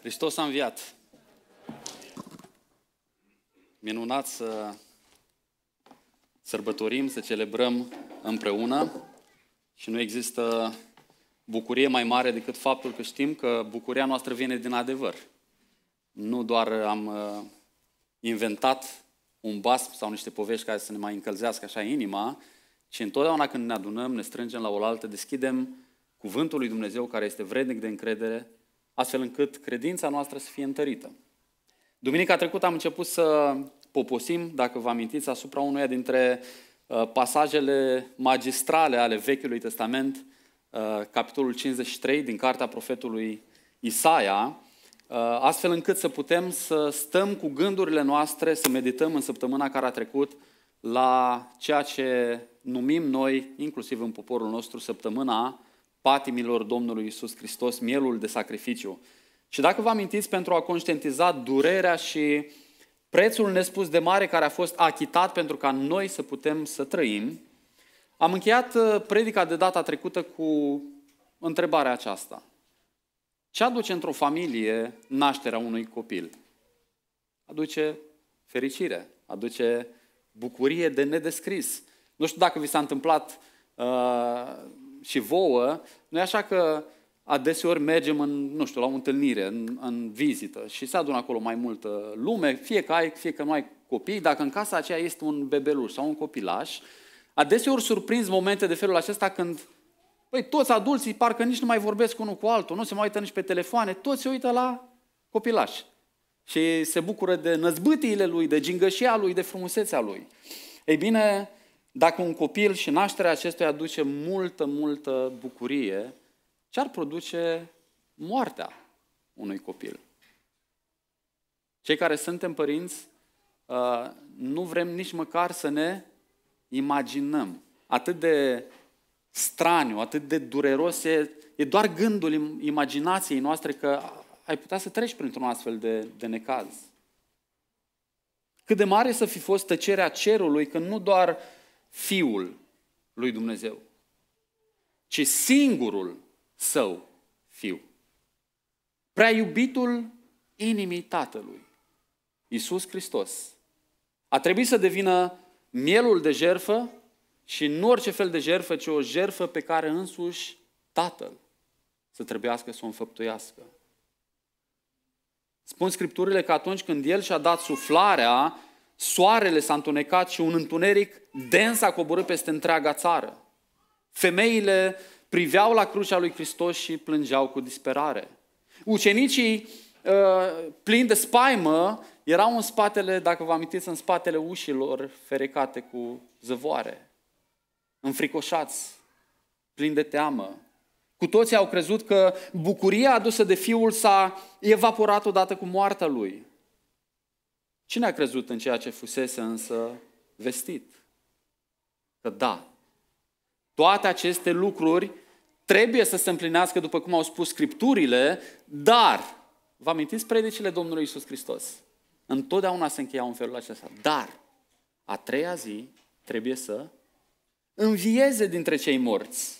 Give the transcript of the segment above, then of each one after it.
Hristos a înviat. Minunat să sărbătorim, să celebrăm împreună și nu există bucurie mai mare decât faptul că știm că bucuria noastră vine din adevăr. Nu doar am uh, inventat un basm sau niște povești care să ne mai încălzească așa inima, ci întotdeauna când ne adunăm, ne strângem la oaltă, deschidem cuvântul lui Dumnezeu care este vrednic de încredere astfel încât credința noastră să fie întărită. Duminica trecută am început să poposim, dacă vă amintiți, asupra unuia dintre uh, pasajele magistrale ale Vechiului Testament, uh, capitolul 53 din cartea profetului Isaia, uh, astfel încât să putem să stăm cu gândurile noastre, să medităm în săptămâna care a trecut la ceea ce numim noi, inclusiv în poporul nostru, săptămâna patimilor Domnului Isus Hristos, mielul de sacrificiu. Și dacă vă amintiți, pentru a conștientiza durerea și prețul nespus de mare care a fost achitat pentru ca noi să putem să trăim, am încheiat uh, predica de data trecută cu întrebarea aceasta. Ce aduce într-o familie nașterea unui copil? Aduce fericire, aduce bucurie de nedescris. Nu știu dacă vi s-a întâmplat uh, și vouă, nu așa că adeseori mergem în, nu știu, la o întâlnire, în, în vizită și se adună acolo mai multă lume, fie că ai, fie că nu ai copii, dacă în casa aceea este un bebeluș sau un copilaș, adeseori surprins momente de felul acesta când Păi toți adulții parcă nici nu mai vorbesc unul cu altul, nu se mai uită nici pe telefoane, toți se uită la copilaș. Și se bucură de năzbâtiile lui, de gingășia lui, de frumusețea lui. Ei bine, dacă un copil și nașterea acestuia aduce multă, multă bucurie, ce ar produce moartea unui copil? Cei care suntem părinți uh, nu vrem nici măcar să ne imaginăm. Atât de straniu, atât de dureros e, e doar gândul imaginației noastre că ai putea să treci printr-un astfel de, de necaz. Cât de mare să fi fost tăcerea cerului, că nu doar uh, Fiul lui Dumnezeu, ci singurul său Fiu. Prea iubitul inimii Tatălui, Iisus Hristos, a trebuit să devină mielul de jerfă și nu orice fel de jerfă, ci o jerfă pe care însuși Tatăl să trebuiască să o înfăptuiască. Spun Scripturile că atunci când El și-a dat suflarea, Soarele s-a întunecat și un întuneric dens a coborât peste întreaga țară. Femeile priveau la crucea lui Hristos și plângeau cu disperare. Ucenicii, uh, plini de spaimă, erau în spatele, dacă vă amintiți, în spatele ușilor ferecate cu zăvoare. Înfricoșați, plini de teamă. Cu toții au crezut că bucuria adusă de fiul s-a evaporat odată cu moartea lui. Cine a crezut în ceea ce fusese însă vestit? Că da, toate aceste lucruri trebuie să se împlinească după cum au spus Scripturile, dar, vă amintiți predicile Domnului Isus Hristos? Întotdeauna se încheia în felul acesta. Dar, a treia zi trebuie să învieze dintre cei morți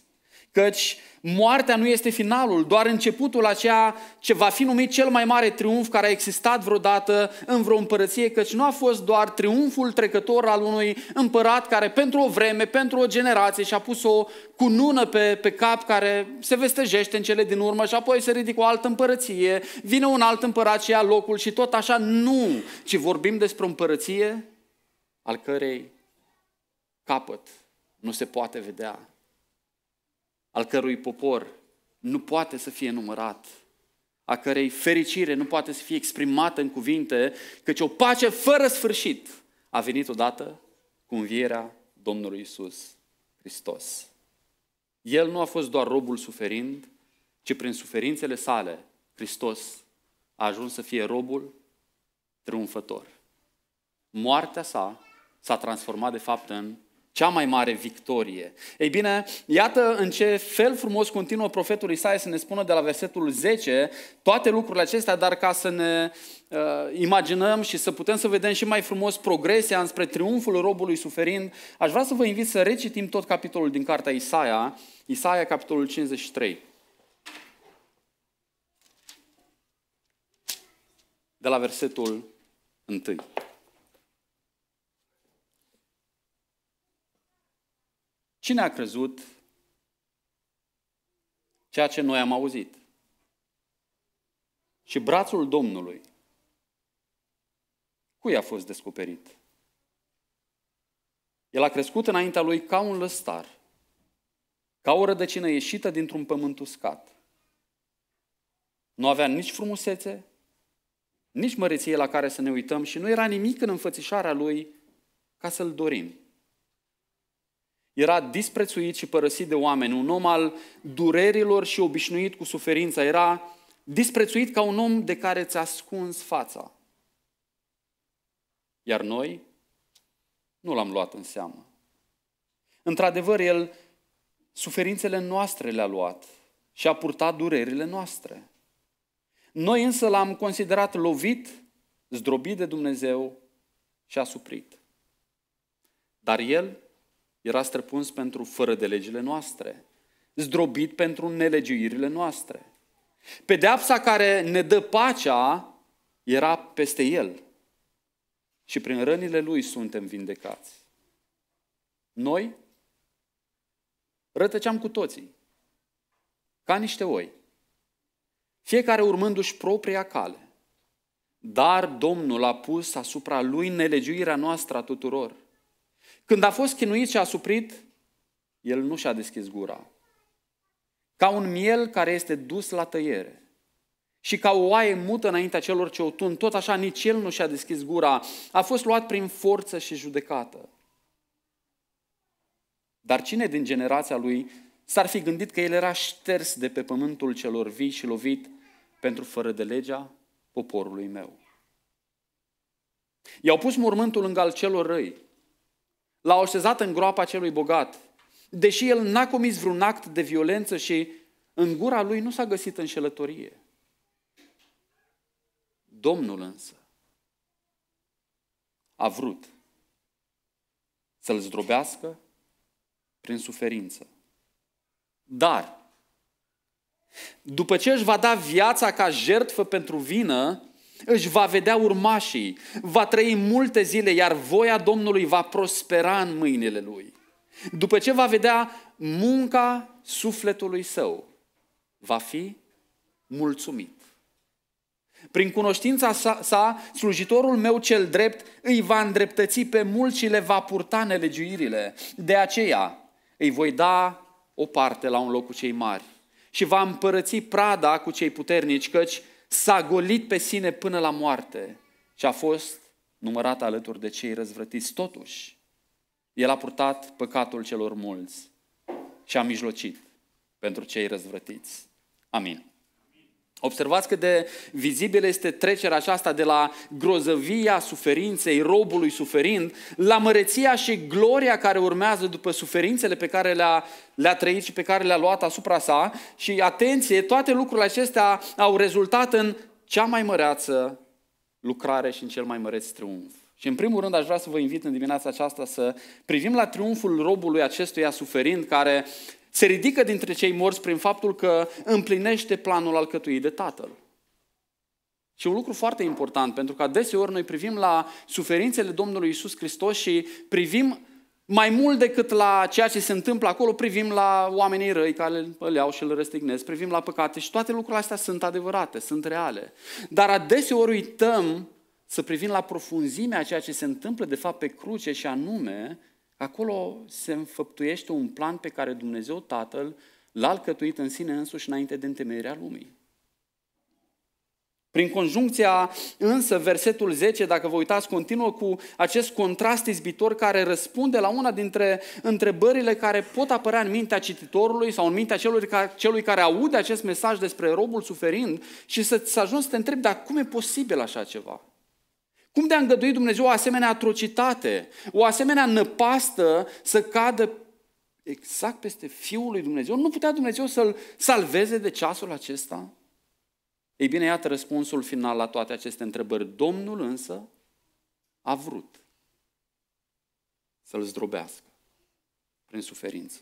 căci moartea nu este finalul, doar începutul aceea ce va fi numit cel mai mare triumf care a existat vreodată în vreo împărăție, căci nu a fost doar triumful trecător al unui împărat care pentru o vreme, pentru o generație și-a pus o cunună pe, pe cap care se vestejește în cele din urmă și apoi se ridică o altă împărăție, vine un alt împărat și ia locul și tot așa nu, ci vorbim despre o împărăție al cărei capăt nu se poate vedea al cărui popor nu poate să fie numărat, a cărei fericire nu poate să fie exprimată în cuvinte, căci o pace fără sfârșit a venit odată cu învierea Domnului Isus Hristos. El nu a fost doar robul suferind, ci prin suferințele sale, Hristos a ajuns să fie robul triumfător. Moartea sa s-a transformat de fapt în cea mai mare victorie. Ei bine, iată în ce fel frumos continuă profetul Isaia să ne spună de la versetul 10 toate lucrurile acestea, dar ca să ne uh, imaginăm și să putem să vedem și mai frumos progresia înspre triumful robului suferind, aș vrea să vă invit să recitim tot capitolul din cartea Isaia, Isaia capitolul 53. De la versetul 1. Cine a crezut ceea ce noi am auzit? Și brațul Domnului, cui a fost descoperit? El a crescut înaintea lui ca un lăstar, ca o rădăcină ieșită dintr-un pământ uscat. Nu avea nici frumusețe, nici măreție la care să ne uităm și nu era nimic în înfățișarea lui ca să-l dorim. Era disprețuit și părăsit de oameni, un om al durerilor și obișnuit cu suferința. Era disprețuit ca un om de care ți-a ascuns fața. Iar noi nu l-am luat în seamă. Într-adevăr, el suferințele noastre le-a luat și a purtat durerile noastre. Noi însă l-am considerat lovit, zdrobit de Dumnezeu și a suprit. Dar el era străpuns pentru fără de legile noastre, zdrobit pentru nelegiuirile noastre. Pedeapsa care ne dă pacea era peste el și prin rănile lui suntem vindecați. Noi rătăceam cu toții, ca niște oi, fiecare urmându-și propria cale. Dar Domnul a pus asupra lui nelegiuirea noastră a tuturor – când a fost chinuit și a suprit, el nu și-a deschis gura. Ca un miel care este dus la tăiere și ca o oaie mută înaintea celor ce o tun, tot așa nici el nu și-a deschis gura, a fost luat prin forță și judecată. Dar cine din generația lui s-ar fi gândit că el era șters de pe pământul celor vii și lovit pentru fără de legea poporului meu? I-au pus mormântul lângă al celor răi, L-au așezat în groapa celui bogat, deși el n-a comis vreun act de violență și în gura lui nu s-a găsit înșelătorie. Domnul însă a vrut să-l zdrobească prin suferință. Dar, după ce își va da viața ca jertfă pentru vină, își va vedea urmașii, va trăi multe zile, iar voia Domnului va prospera în mâinile lui. După ce va vedea munca sufletului său, va fi mulțumit. Prin cunoștința sa, sa, slujitorul meu cel drept îi va îndreptăți pe mulți și le va purta nelegiuirile. De aceea îi voi da o parte la un loc cu cei mari și va împărăți prada cu cei puternici, căci s-a golit pe sine până la moarte și a fost numărat alături de cei răzvrătiți. Totuși, el a purtat păcatul celor mulți și a mijlocit pentru cei răzvrătiți. Amin. Observați cât de vizibilă este trecerea aceasta de la grozăvia suferinței, robului suferind, la măreția și gloria care urmează după suferințele pe care le-a, le-a trăit și pe care le-a luat asupra sa. Și atenție, toate lucrurile acestea au rezultat în cea mai măreață lucrare și în cel mai măreț triumf. Și în primul rând aș vrea să vă invit în dimineața aceasta să privim la triumful robului acestuia suferind, care se ridică dintre cei morți prin faptul că împlinește planul alcătuit de Tatăl. Și un lucru foarte important, pentru că adeseori noi privim la suferințele Domnului Isus Hristos și privim mai mult decât la ceea ce se întâmplă acolo, privim la oamenii răi care îl iau și îl răstignesc, privim la păcate și toate lucrurile astea sunt adevărate, sunt reale. Dar adeseori uităm să privim la profunzimea ceea ce se întâmplă de fapt pe cruce și anume Acolo se înfăptuiește un plan pe care Dumnezeu Tatăl l-a alcătuit în sine însuși înainte de întemeierea lumii. Prin conjuncția însă, versetul 10, dacă vă uitați, continuă cu acest contrast izbitor care răspunde la una dintre întrebările care pot apărea în mintea cititorului sau în mintea celui care, celui care aude acest mesaj despre robul suferind și să, ți ajungi să te întrebi, dar cum e posibil așa ceva? Cum de-a îngăduit Dumnezeu o asemenea atrocitate, o asemenea năpastă să cadă exact peste Fiul lui Dumnezeu? Nu putea Dumnezeu să-l salveze de ceasul acesta? Ei bine, iată răspunsul final la toate aceste întrebări. Domnul însă a vrut să-l zdrobească prin suferință.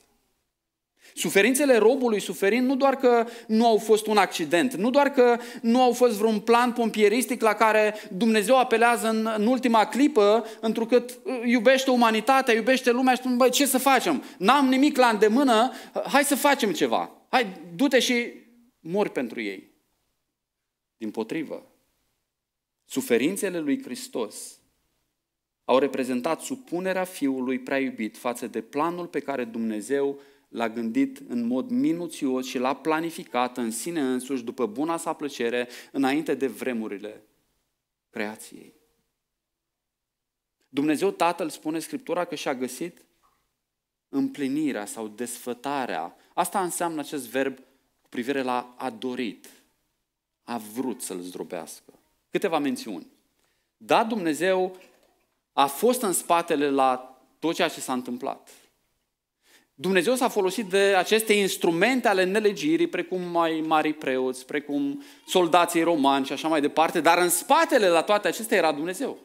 Suferințele robului suferind nu doar că nu au fost un accident, nu doar că nu au fost vreun plan pompieristic la care Dumnezeu apelează în, în ultima clipă, întrucât uh, iubește umanitatea, iubește lumea și spune, băi, ce să facem? N-am nimic la îndemână, uh, hai să facem ceva. Hai, du-te și mori pentru ei. Din potrivă, suferințele lui Hristos au reprezentat supunerea Fiului prea iubit față de planul pe care Dumnezeu L-a gândit în mod minuțios și l-a planificat în sine însuși, după buna sa plăcere, înainte de vremurile creației. Dumnezeu Tatăl spune Scriptura că și-a găsit împlinirea sau desfătarea. Asta înseamnă acest verb cu privire la a dorit, a vrut să-l zdrobească. Câteva mențiuni. Da, Dumnezeu a fost în spatele la tot ceea ce s-a întâmplat. Dumnezeu s-a folosit de aceste instrumente ale nelegirii, precum mai mari preoți, precum soldații romani și așa mai departe, dar în spatele la toate acestea era Dumnezeu.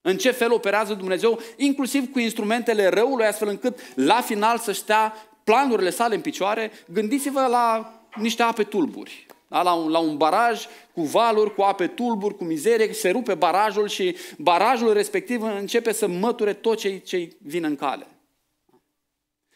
În ce fel operează Dumnezeu, inclusiv cu instrumentele răului, astfel încât la final să stea planurile sale în picioare, gândiți-vă la niște ape tulburi. Da? La, un, la un baraj cu valuri, cu ape tulburi, cu mizerie, se rupe barajul și barajul respectiv începe să măture tot ce, ce vin în cale.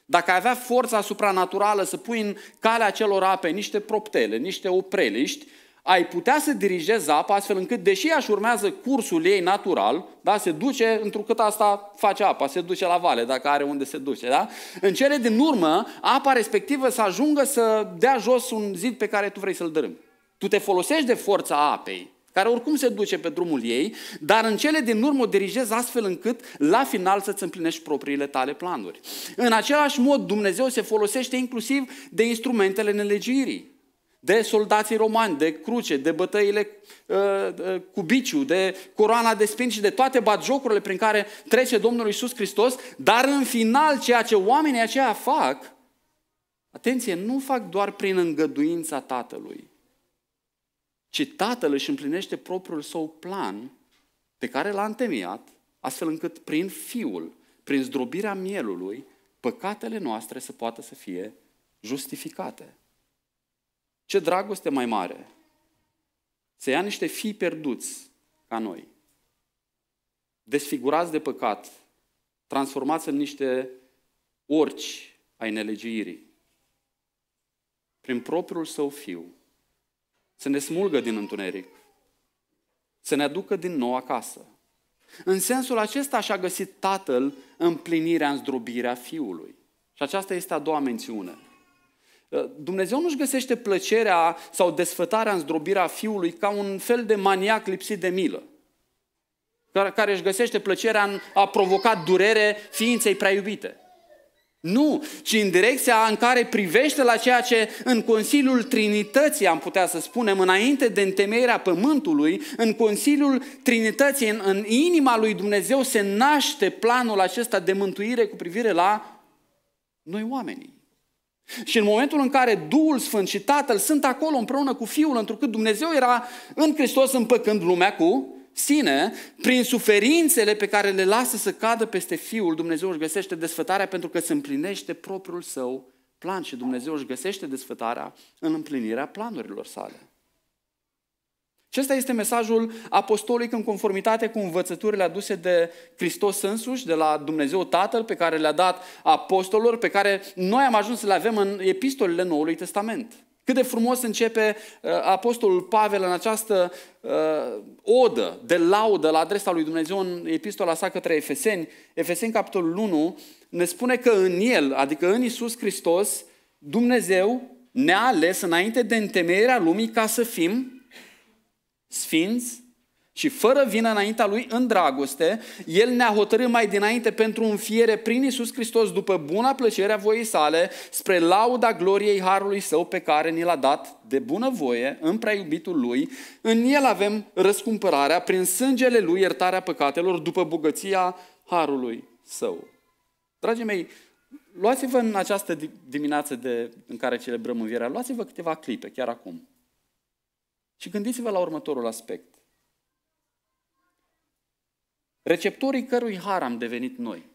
Dacă ai avea forța supranaturală să pui în calea acelor ape niște proptele, niște opreliști, ai putea să dirigezi apa astfel încât, deși aș urmează cursul ei natural, da, se duce, întrucât asta face apa, se duce la vale, dacă are unde se duce, da? În cele din urmă, apa respectivă să ajungă să dea jos un zid pe care tu vrei să-l dărâmi. Tu te folosești de forța apei, care oricum se duce pe drumul ei, dar în cele din urmă o dirigezi astfel încât la final să-ți împlinești propriile tale planuri. În același mod, Dumnezeu se folosește inclusiv de instrumentele nelegirii de soldații romani, de cruce, de bătăile uh, uh, cu biciu, de coroana de spin și de toate batjocurile prin care trece Domnul Isus Hristos, dar în final ceea ce oamenii aceia fac, atenție, nu fac doar prin îngăduința Tatălui, ci Tatăl își împlinește propriul său plan pe care l-a întemeiat, astfel încât prin Fiul, prin zdrobirea mielului, păcatele noastre să poată să fie justificate. Ce dragoste mai mare! Să ia niște fii pierduți ca noi, desfigurați de păcat, transformați în niște orci ai nelegiuirii, prin propriul său fiu, să ne smulgă din întuneric, să ne aducă din nou acasă. În sensul acesta și-a găsit tatăl împlinirea în zdrobirea fiului. Și aceasta este a doua mențiune. Ă, Dumnezeu nu-și găsește plăcerea sau desfătarea în zdrobirea fiului ca un fel de maniac lipsit de milă, care își găsește plăcerea în a provoca durere ființei prea iubite. Nu, ci în direcția în care privește la ceea ce în Consiliul Trinității, am putea să spunem, înainte de întemeierea Pământului, în Consiliul Trinității, în, în inima lui Dumnezeu se naște planul acesta de mântuire cu privire la noi oamenii. Și în momentul în care Duhul Sfânt și Tatăl sunt acolo împreună cu Fiul, întrucât Dumnezeu era în Hristos împăcând lumea cu sine, prin suferințele pe care le lasă să cadă peste Fiul, Dumnezeu își găsește desfătarea pentru că se împlinește propriul său plan și Dumnezeu își găsește desfătarea în împlinirea planurilor sale. Și ăsta este mesajul apostolic în conformitate cu învățăturile aduse de Hristos însuși, de la Dumnezeu Tatăl, pe care le-a dat apostolilor, pe care noi am ajuns să le avem în epistolele Noului Testament. Cât de frumos începe uh, Apostolul Pavel în această uh, odă de laudă la adresa lui Dumnezeu în epistola sa către Efeseni. Efeseni, capitolul 1, ne spune că în el, adică în Isus Hristos, Dumnezeu ne-a ales înainte de întemeierea lumii ca să fim sfinți și fără vină înaintea Lui în dragoste, El ne-a hotărât mai dinainte pentru un fiere prin Isus Hristos după buna plăcerea voiei sale, spre lauda gloriei Harului Său pe care ni l-a dat de bună voie în prea iubitul Lui. În El avem răscumpărarea, prin sângele Lui iertarea păcatelor după bogăția Harului Său. Dragii mei, luați-vă în această dimineață de, în care celebrăm învierea, luați-vă câteva clipe, chiar acum. Și gândiți-vă la următorul aspect receptorii cărui har am devenit noi.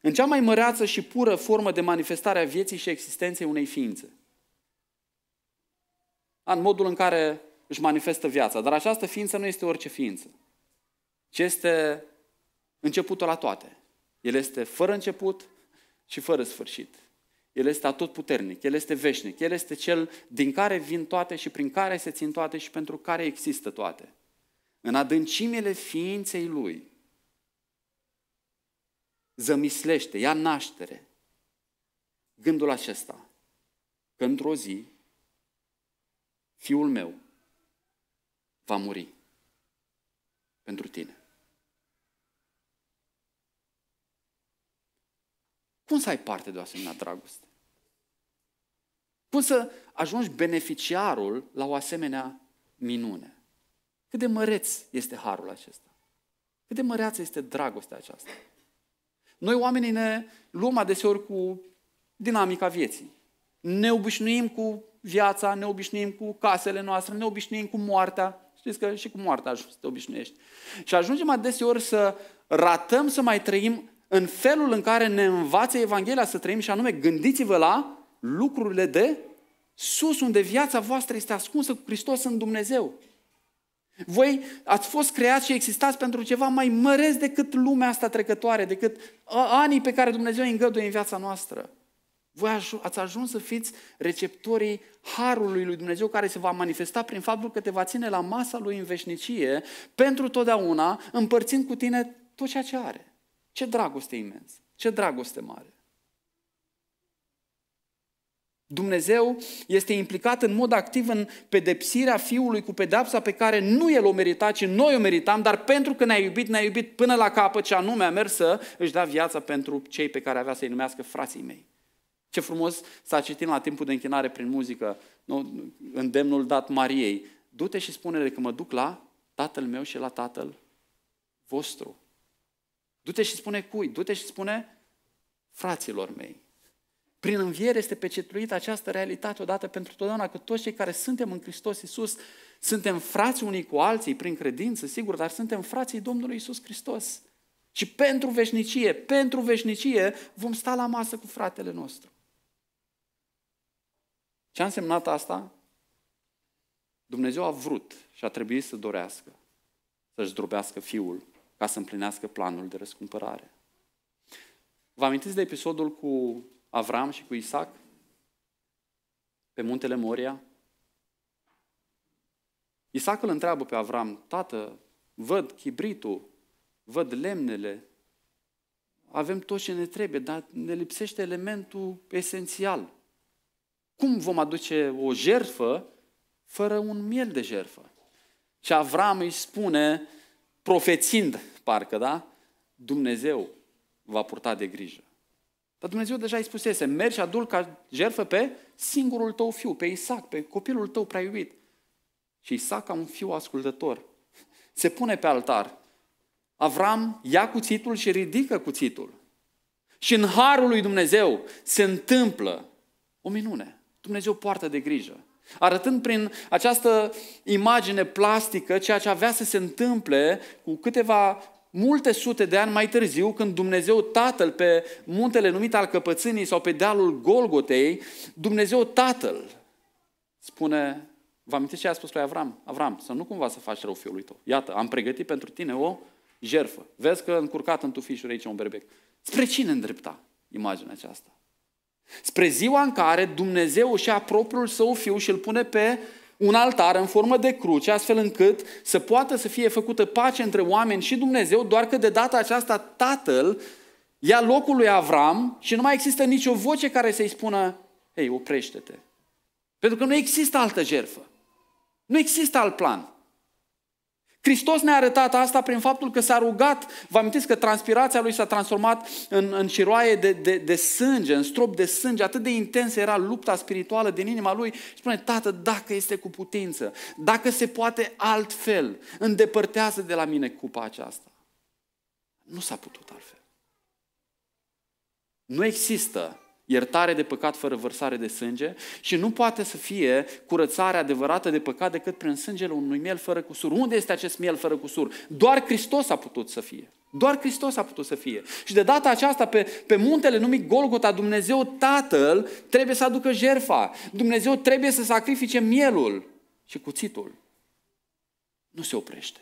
În cea mai măreață și pură formă de manifestare a vieții și existenței unei ființe. În modul în care își manifestă viața. Dar această ființă nu este orice ființă, ci este începutul la toate. El este fără început și fără sfârșit. El este puternic, El este veșnic, El este Cel din care vin toate și prin care se țin toate și pentru care există toate. În adâncimile ființei Lui, zămislește, ia naștere gândul acesta că într-o zi fiul meu va muri pentru tine. Cum să ai parte de o asemenea dragoste? Cum să ajungi beneficiarul la o asemenea minune? Cât de măreț este harul acesta? Cât de măreață este dragostea aceasta? Noi oamenii ne luăm adeseori cu dinamica vieții. Ne obișnuim cu viața, ne obișnuim cu casele noastre, ne obișnuim cu moartea. Știți că și cu moartea ajungi să te obișnuiești. Și ajungem adeseori să ratăm să mai trăim în felul în care ne învață Evanghelia să trăim și anume gândiți-vă la lucrurile de sus, unde viața voastră este ascunsă cu Hristos în Dumnezeu. Voi ați fost creați și existați pentru ceva mai măresc decât lumea asta trecătoare, decât anii pe care Dumnezeu îi îngăduie în viața noastră. Voi ați ajuns să fiți receptorii harului lui Dumnezeu care se va manifesta prin faptul că te va ține la masa lui în veșnicie pentru totdeauna, împărțind cu tine tot ceea ce are. Ce dragoste imens, ce dragoste mare. Dumnezeu este implicat în mod activ în pedepsirea Fiului cu pedapsa pe care nu El o merita, ci noi o meritam, dar pentru că ne-a iubit, ne-a iubit până la capăt și anume a mers să își dea viața pentru cei pe care avea să-i numească frații mei. Ce frumos s-a citit la timpul de închinare prin muzică, nu? îndemnul dat Mariei. Du-te și spune-le că mă duc la tatăl meu și la tatăl vostru. Du-te și spune cui? Du-te și spune fraților mei. Prin înviere este pecetluită această realitate odată pentru totdeauna că toți cei care suntem în Hristos Iisus suntem frați unii cu alții prin credință, sigur, dar suntem frații Domnului Iisus Hristos. Și pentru veșnicie, pentru veșnicie vom sta la masă cu fratele nostru. Ce a însemnat asta? Dumnezeu a vrut și a trebuit să dorească să-și zdrobească fiul ca să împlinească planul de răscumpărare. Vă amintiți de episodul cu Avram și cu Isaac pe muntele Moria. Isaac îl întreabă pe Avram, tată, văd chibritul, văd lemnele, avem tot ce ne trebuie, dar ne lipsește elementul esențial. Cum vom aduce o jerfă fără un miel de jerfă? Și Avram îi spune, profețind, parcă, da? Dumnezeu va purta de grijă. Dar Dumnezeu deja îi spusese, mergi și adul ca jertfă pe singurul tău fiu, pe Isaac, pe copilul tău prea iubit. Și Isaac ca un fiu ascultător. Se pune pe altar. Avram ia cuțitul și ridică cuțitul. Și în harul lui Dumnezeu se întâmplă o minune. Dumnezeu poartă de grijă. Arătând prin această imagine plastică ceea ce avea să se întâmple cu câteva multe sute de ani mai târziu, când Dumnezeu Tatăl pe muntele numit al căpățânii sau pe dealul Golgotei, Dumnezeu Tatăl spune, vă amintiți ce a spus lui Avram? Avram, să nu cumva să faci rău fiului tău. Iată, am pregătit pentru tine o jerfă. Vezi că încurcat în tufișuri aici un berbec. Spre cine îndrepta imaginea aceasta? Spre ziua în care Dumnezeu și-a propriul său fiu și îl pune pe un altar în formă de cruce, astfel încât să poată să fie făcută pace între oameni și Dumnezeu, doar că de data aceasta tatăl ia locul lui Avram și nu mai există nicio voce care să-i spună, hei, oprește-te. Pentru că nu există altă jerfă. Nu există alt plan. Hristos ne-a arătat asta prin faptul că s-a rugat. Vă amintiți că transpirația lui s-a transformat în, în șiroaie de, de, de sânge, în strop de sânge. Atât de intensă era lupta spirituală din inima lui. Și spune, Tată, dacă este cu putință, dacă se poate altfel, îndepărtează de la mine cupa aceasta. Nu s-a putut altfel. Nu există Iertare de păcat fără vărsare de sânge și nu poate să fie curățare adevărată de păcat decât prin sângele unui miel fără cusur. Unde este acest miel fără cusur? Doar Hristos a putut să fie. Doar Hristos a putut să fie. Și de data aceasta, pe, pe muntele numit Golgota, Dumnezeu Tatăl trebuie să aducă jerfa. Dumnezeu trebuie să sacrifice mielul și cuțitul. Nu se oprește.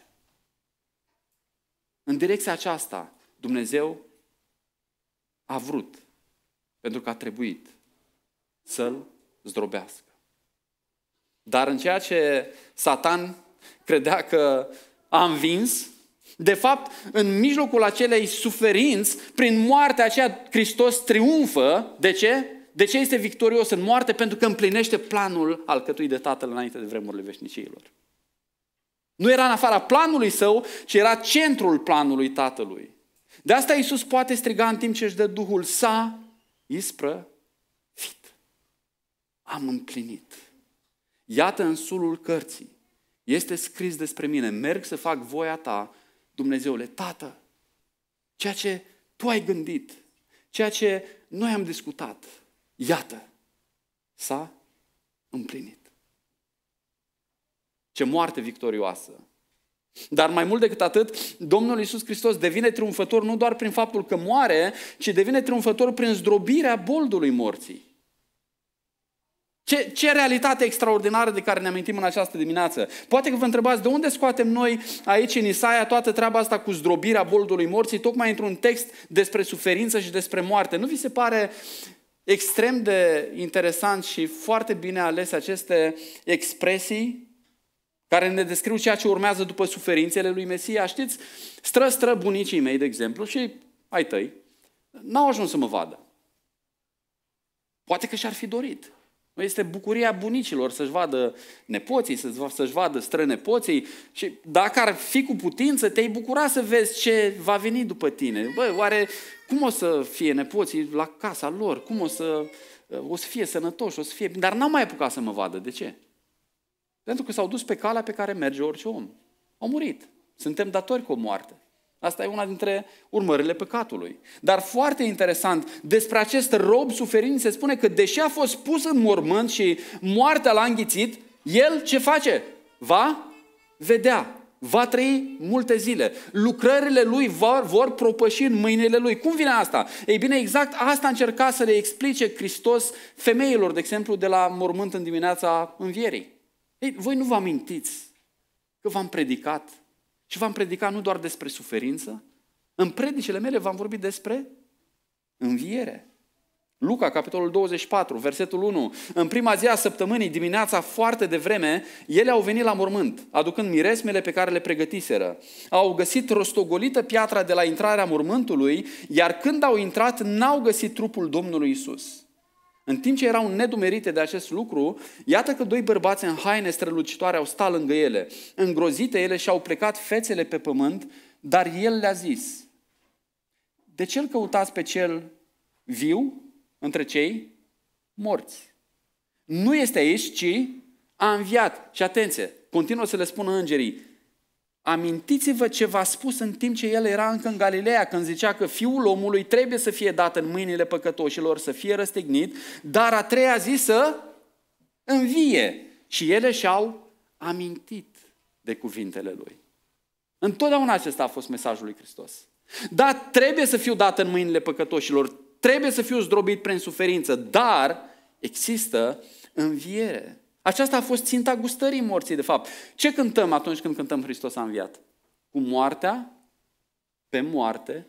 În direcția aceasta, Dumnezeu a vrut pentru că a trebuit să-l zdrobească. Dar în ceea ce Satan credea că a învins, de fapt, în mijlocul acelei suferinți, prin moartea aceea, Hristos triumfă. De ce? De ce este victorios în moarte? Pentru că împlinește planul alcătuit de Tatăl înainte de vremurile veșnicilor. Nu era în afara planului său, ci era centrul planului Tatălui. De asta Iisus poate striga în timp ce își dă Duhul s-a fit. Am împlinit. Iată în sulul cărții. Este scris despre mine. Merg să fac voia ta, Dumnezeule. Tată, ceea ce tu ai gândit, ceea ce noi am discutat, iată, s-a împlinit. Ce moarte victorioasă! Dar mai mult decât atât, Domnul Iisus Hristos devine triumfător nu doar prin faptul că moare, ci devine triumfător prin zdrobirea boldului morții. Ce, ce realitate extraordinară de care ne amintim în această dimineață. Poate că vă întrebați de unde scoatem noi aici în Isaia toată treaba asta cu zdrobirea boldului morții, tocmai într-un text despre suferință și despre moarte. Nu vi se pare extrem de interesant și foarte bine ales aceste expresii care ne descriu ceea ce urmează după suferințele lui Mesia. Știți, stră, stră bunicii mei, de exemplu, și ai tăi, n-au ajuns să mă vadă. Poate că și-ar fi dorit. Este bucuria bunicilor să-și vadă nepoții, să-și vadă strănepoții și dacă ar fi cu putință, te-ai bucura să vezi ce va veni după tine. Bă, oare cum o să fie nepoții la casa lor? Cum o să, o să fie sănătoși? O să fie... Dar n-am mai apucat să mă vadă. De ce? Pentru că s-au dus pe calea pe care merge orice om. Au murit. Suntem datori cu o moarte. Asta e una dintre urmările păcatului. Dar foarte interesant, despre acest rob suferind se spune că deși a fost pus în mormânt și moartea l-a înghițit, el ce face? Va vedea, va trăi multe zile. Lucrările lui vor, vor propăși în mâinile lui. Cum vine asta? Ei bine, exact asta încerca să le explice Hristos femeilor, de exemplu, de la mormânt în dimineața învierii. Ei, voi nu vă amintiți că v-am predicat și v-am predicat nu doar despre suferință, în predicile mele v-am vorbit despre înviere. Luca, capitolul 24, versetul 1. În prima zi a săptămânii, dimineața foarte devreme, ele au venit la mormânt, aducând miresmele pe care le pregătiseră. Au găsit rostogolită piatra de la intrarea mormântului, iar când au intrat, n-au găsit trupul Domnului Isus. În timp ce erau nedumerite de acest lucru, iată că doi bărbați în haine strălucitoare au stat lângă ele. Îngrozite ele și-au plecat fețele pe pământ, dar el le-a zis, De ce îl căutați pe cel viu între cei morți? Nu este aici, ci a înviat. Și atenție, continuă să le spună îngerii, Amintiți-vă ce v-a spus în timp ce el era încă în Galileea, când zicea că fiul omului trebuie să fie dat în mâinile păcătoșilor, să fie răstignit, dar a treia zi să învie. Și ele și-au amintit de cuvintele lui. Întotdeauna acesta a fost mesajul lui Hristos. Da, trebuie să fiu dat în mâinile păcătoșilor, trebuie să fiu zdrobit prin suferință, dar există înviere. Aceasta a fost ținta gustării morții, de fapt. Ce cântăm atunci când cântăm Hristos a înviat? Cu moartea, pe moarte,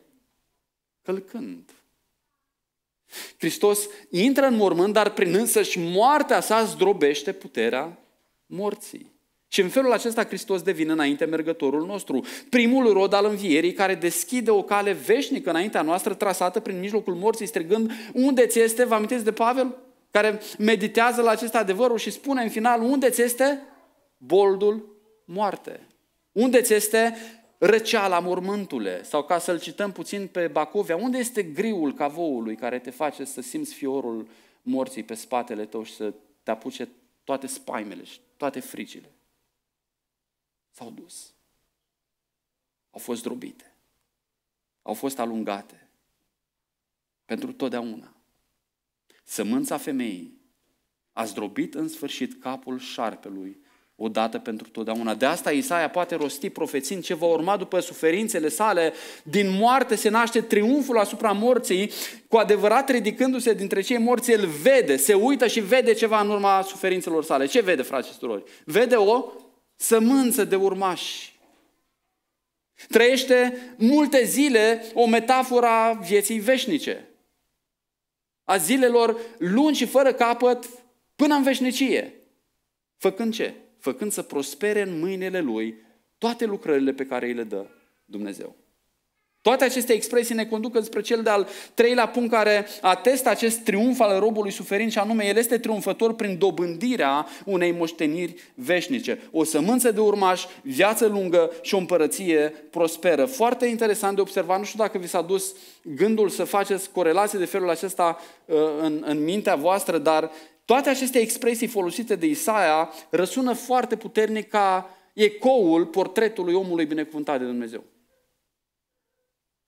călcând. Hristos intră în mormânt, dar prin însăși moartea sa zdrobește puterea morții. Și în felul acesta Hristos devine înainte mergătorul nostru, primul rod al învierii care deschide o cale veșnică înaintea noastră trasată prin mijlocul morții, strigând, unde ți este, vă amintiți de Pavel? care meditează la acest adevărul și spune în final unde ți este boldul moarte. Unde ți este răceala mormântule? Sau ca să-l cităm puțin pe Bacovia, unde este griul cavoului care te face să simți fiorul morții pe spatele tău și să te apuce toate spaimele și toate fricile? S-au dus. Au fost drobite. Au fost alungate. Pentru totdeauna. Sămânța femeii a zdrobit în sfârșit capul șarpelui odată pentru totdeauna. De asta Isaia poate rosti profețind ce va urma după suferințele sale. Din moarte se naște triumful asupra morții, cu adevărat ridicându-se dintre cei morți, el vede, se uită și vede ceva în urma suferințelor sale. Ce vede, frate și Vede o sămânță de urmași. Trăiește multe zile o a vieții veșnice a zilelor lungi și fără capăt până în veșnicie. Făcând ce? Făcând să prospere în mâinile lui toate lucrările pe care îi le dă Dumnezeu. Toate aceste expresii ne conduc spre cel de-al treilea punct care atestă acest triumf al robului suferind și anume, el este triumfător prin dobândirea unei moșteniri veșnice. O sămânță de urmaș, viață lungă și o împărăție prosperă. Foarte interesant de observat, nu știu dacă vi s-a dus gândul să faceți corelații de felul acesta uh, în, în mintea voastră, dar toate aceste expresii folosite de Isaia răsună foarte puternic ca ecoul portretului omului binecuvântat de Dumnezeu.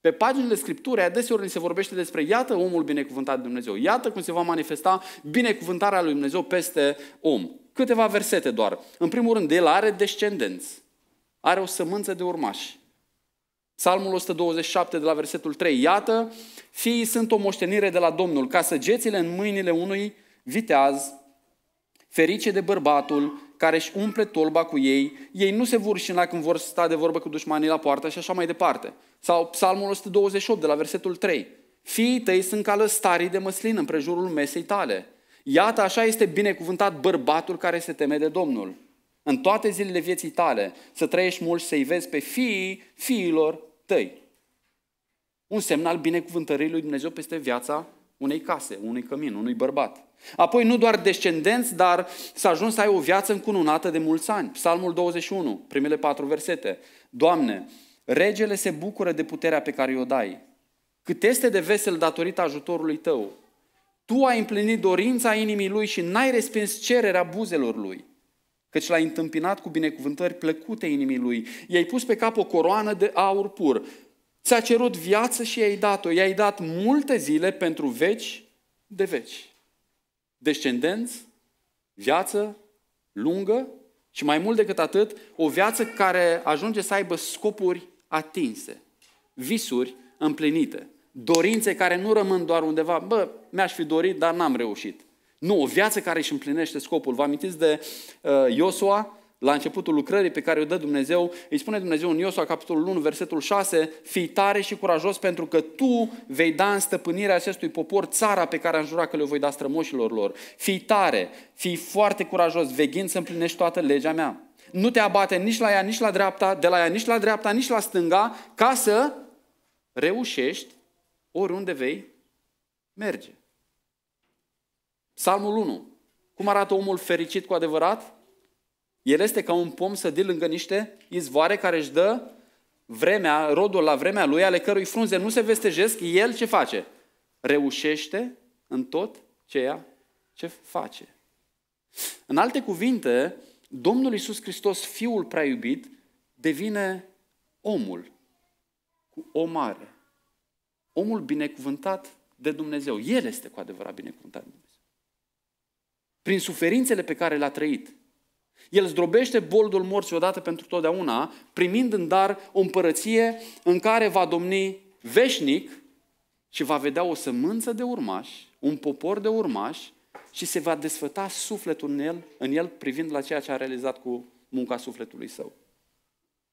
Pe paginile Scripturii adeseori ni se vorbește despre iată omul binecuvântat de Dumnezeu, iată cum se va manifesta binecuvântarea lui Dumnezeu peste om. Câteva versete doar. În primul rând, el are descendenți, are o sămânță de urmași. Psalmul 127 de la versetul 3. Iată, fiii sunt o moștenire de la Domnul, ca săgețile în mâinile unui viteaz, ferice de bărbatul care își umple tolba cu ei, ei nu se vor șina când vor sta de vorbă cu dușmanii la poartă și așa mai departe. Sau Psalmul 128 de la versetul 3. Fiii tăi sunt ca lăstarii de măslin în prejurul mesei tale. Iată, așa este binecuvântat bărbatul care se teme de Domnul. În toate zilele vieții tale să trăiești mult și să-i vezi pe fiii fiilor tăi. Un semn al binecuvântării lui Dumnezeu peste viața unei case, unui cămin, unui bărbat. Apoi nu doar descendenți, dar să ajungi să ai o viață încununată de mulți ani. Psalmul 21, primele patru versete. Doamne, Regele se bucură de puterea pe care o dai. Cât este de vesel datorită ajutorului tău. Tu ai împlinit dorința inimii lui și n-ai respins cererea buzelor lui. Căci l-ai întâmpinat cu binecuvântări plăcute inimii lui. I-ai pus pe cap o coroană de aur pur. Ți-a cerut viață și i-ai dat-o. I-ai dat multe zile pentru veci de veci. Descendenți, viață lungă și mai mult decât atât, o viață care ajunge să aibă scopuri atinse, visuri împlinite, dorințe care nu rămân doar undeva, bă, mi-aș fi dorit, dar n-am reușit. Nu, o viață care își împlinește scopul. Vă amintiți de uh, Iosua? La începutul lucrării pe care o dă Dumnezeu, îi spune Dumnezeu în Iosua, capitolul 1, versetul 6, fii tare și curajos pentru că tu vei da în stăpânirea acestui popor țara pe care am jurat că le voi da strămoșilor lor. Fii tare, fii foarte curajos, veghind să împlinești toată legea mea. Nu te abate nici la ea, nici la dreapta, de la ea, nici la dreapta, nici la stânga, ca să reușești oriunde vei merge. Psalmul 1. Cum arată omul fericit cu adevărat? El este ca un pom sădit lângă niște izvoare care își dă vremea, rodul la vremea lui, ale cărui frunze nu se vestejesc, el ce face? Reușește în tot ceea ce face. În alte cuvinte, Domnul Iisus Hristos, Fiul prea iubit, devine omul cu o mare. Omul binecuvântat de Dumnezeu. El este cu adevărat binecuvântat de Dumnezeu. Prin suferințele pe care le-a trăit, el zdrobește boldul morții odată pentru totdeauna, primind în dar o împărăție în care va domni veșnic și va vedea o sămânță de urmași, un popor de urmași, și se va desfăta sufletul în el, în el privind la ceea ce a realizat cu munca sufletului său.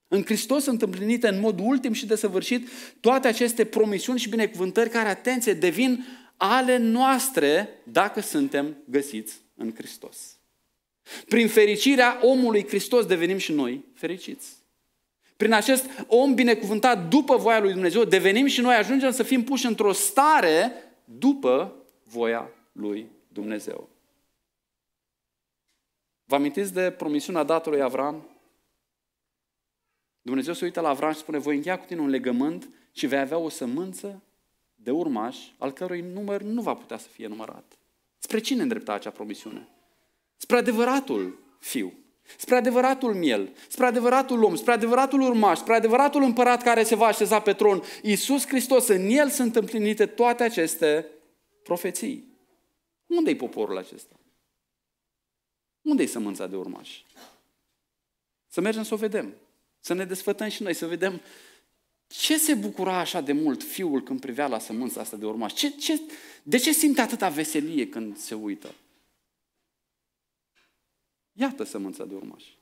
În Hristos sunt împlinite în mod ultim și desăvârșit toate aceste promisiuni și binecuvântări care, atenție, devin ale noastre dacă suntem găsiți în Hristos. Prin fericirea omului Hristos devenim și noi fericiți. Prin acest om binecuvântat după voia lui Dumnezeu devenim și noi ajungem să fim puși într-o stare după voia lui Dumnezeu. Vă amintiți de promisiunea dată lui Avram? Dumnezeu se uită la Avram și spune, voi încheia cu tine un legământ și vei avea o sămânță de urmaș, al cărui număr nu va putea să fie numărat. Spre cine îndrepta acea promisiune? Spre adevăratul fiu, spre adevăratul miel, spre adevăratul om, spre adevăratul urmaș, spre adevăratul împărat care se va așeza pe tron. Iisus Hristos, în el sunt împlinite toate aceste profeții. Unde-i poporul acesta? Unde-i sămânța de urmași? Să mergem să o vedem. Să ne desfătăm și noi, să vedem ce se bucura așa de mult fiul când privea la sămânța asta de urmași. Ce, ce, de ce simte atâta veselie când se uită? Iată sămânța de urmași.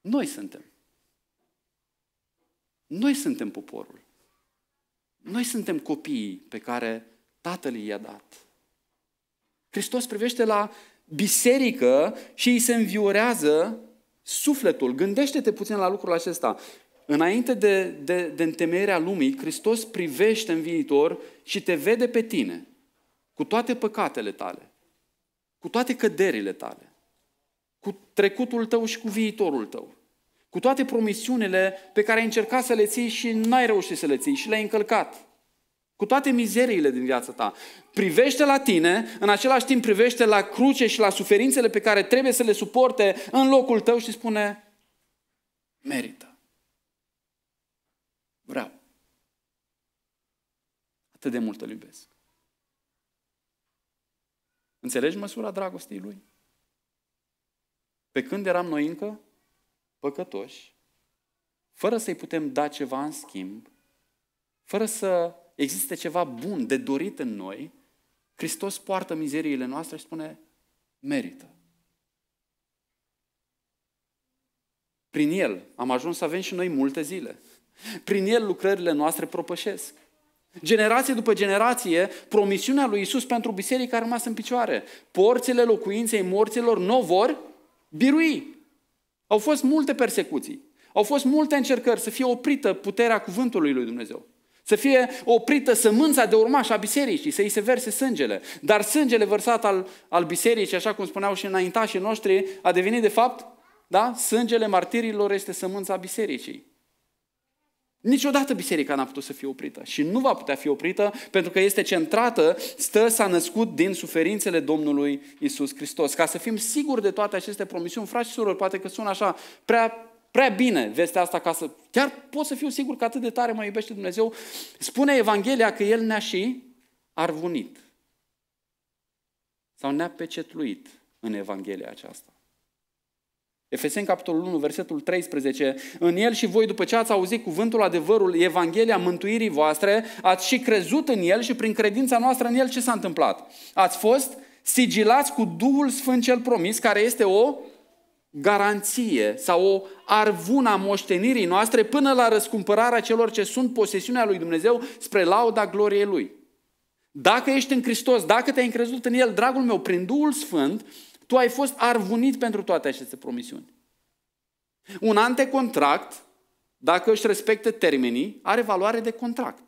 Noi suntem. Noi suntem poporul. Noi suntem copiii pe care Tatăl i-a dat. Hristos privește la biserică și îi se înviorează sufletul. Gândește-te puțin la lucrul acesta. Înainte de, de, de întemeierea lumii, Hristos privește în viitor și te vede pe tine, cu toate păcatele tale, cu toate căderile tale, cu trecutul tău și cu viitorul tău, cu toate promisiunile pe care ai încercat să le ții și n-ai reușit să le ții și le-ai încălcat. Cu toate mizeriile din viața ta. Privește la tine, în același timp privește la cruce și la suferințele pe care trebuie să le suporte în locul tău și spune, merită. Vreau. Atât de mult îl iubesc. Înțelegi măsura dragostei lui? Pe când eram noi încă păcătoși, fără să-i putem da ceva în schimb, fără să există ceva bun, de dorit în noi, Hristos poartă mizeriile noastre și spune, merită. Prin El am ajuns să avem și noi multe zile. Prin El lucrările noastre propășesc. Generație după generație, promisiunea lui Isus pentru biserică a rămas în picioare. Porțile locuinței morților nu vor birui. Au fost multe persecuții. Au fost multe încercări să fie oprită puterea cuvântului lui Dumnezeu. Să fie oprită sămânța de urmaș a bisericii, să îi se verse sângele. Dar sângele vărsat al, al bisericii, așa cum spuneau și înaintașii noștri, a devenit de fapt, da, sângele martirilor este sămânța bisericii. Niciodată biserica n-a putut să fie oprită și nu va putea fi oprită pentru că este centrată, stă, s-a născut din suferințele Domnului Isus Hristos. Ca să fim siguri de toate aceste promisiuni, frați și surori, poate că sună așa prea prea bine vestea asta ca să... Chiar pot să fiu sigur că atât de tare mă iubește Dumnezeu. Spune Evanghelia că El ne-a și arvunit. Sau ne-a pecetluit în Evanghelia aceasta. Efeseni, capitolul 1, versetul 13. În el și voi, după ce ați auzit cuvântul adevărul, Evanghelia mântuirii voastre, ați și crezut în el și prin credința noastră în el ce s-a întâmplat? Ați fost sigilați cu Duhul Sfânt cel promis, care este o garanție sau o arvuna moștenirii noastre până la răscumpărarea celor ce sunt posesiunea lui Dumnezeu spre lauda gloriei Lui. Dacă ești în Hristos, dacă te-ai încrezut în El, dragul meu, prin Duhul Sfânt, tu ai fost arvunit pentru toate aceste promisiuni. Un antecontract, dacă își respectă termenii, are valoare de contract.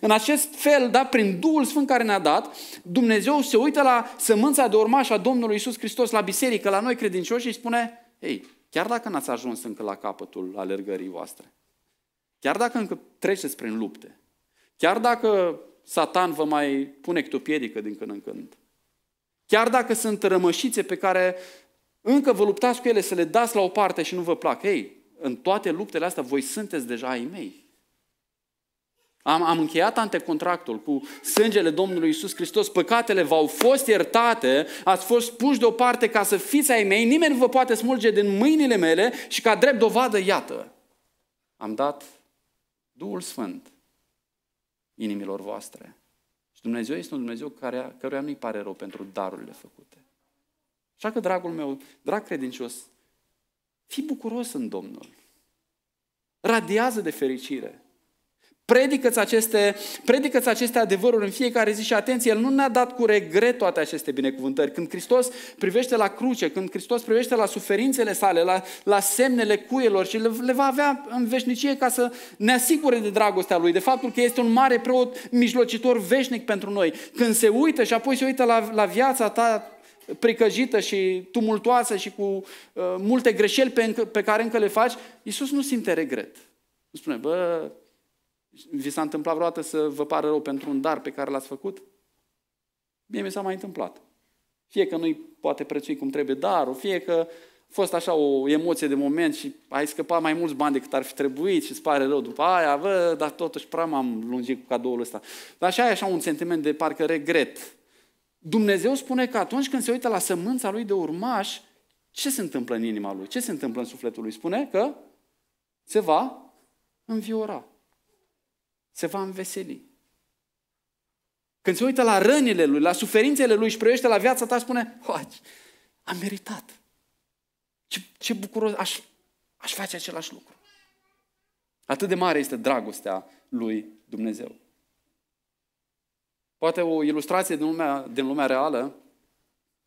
În acest fel, da, prin Duhul Sfânt care ne-a dat, Dumnezeu se uită la sămânța de urmaș a Domnului Isus Hristos, la biserică, la noi credincioși și spune, ei, chiar dacă n-ați ajuns încă la capătul alergării voastre, chiar dacă încă treceți prin lupte, chiar dacă Satan vă mai pune câte o piedică din când în când, chiar dacă sunt rămășițe pe care încă vă luptați cu ele să le dați la o parte și nu vă plac, ei, în toate luptele astea voi sunteți deja ai mei. Am, am încheiat antecontractul cu sângele Domnului Isus Hristos, păcatele v-au fost iertate, ați fost puși deoparte ca să fiți ai mei, nimeni nu vă poate smulge din mâinile mele și ca drept dovadă, iată, am dat Duhul Sfânt inimilor voastre. Și Dumnezeu este un Dumnezeu care, căruia nu-i pare rău pentru darurile făcute. Așa că, dragul meu, drag credincios, fii bucuros în Domnul. Radiază de fericire. Predică-ți aceste, predică aceste adevăruri în fiecare zi și atenție, El nu ne-a dat cu regret toate aceste binecuvântări. Când Hristos privește la cruce, când Hristos privește la suferințele sale, la, la semnele cuielor și le, le va avea în veșnicie ca să ne asigure de dragostea Lui, de faptul că este un mare preot mijlocitor veșnic pentru noi. Când se uită și apoi se uită la, la viața ta pricăjită și tumultoasă și cu uh, multe greșeli pe, pe care încă le faci, Iisus nu simte regret. Nu spune, bă, vi s-a întâmplat vreodată să vă pară rău pentru un dar pe care l-ați făcut? Mie mi s-a mai întâmplat. Fie că nu-i poate prețui cum trebuie darul, fie că a fost așa o emoție de moment și ai scăpat mai mulți bani decât ar fi trebuit și îți pare rău după aia, vă, dar totuși prea m-am lungit cu cadoul ăsta. Dar așa e așa un sentiment de parcă regret. Dumnezeu spune că atunci când se uită la sămânța lui de urmaș, ce se întâmplă în inima lui? Ce se întâmplă în sufletul lui? Spune că se va înviora se va înveseli. Când se uită la rănile lui, la suferințele lui și privește la viața ta, spune, am meritat. Ce, ce bucuros, aș, aș face același lucru. Atât de mare este dragostea lui Dumnezeu. Poate o ilustrație din lumea, din lumea reală,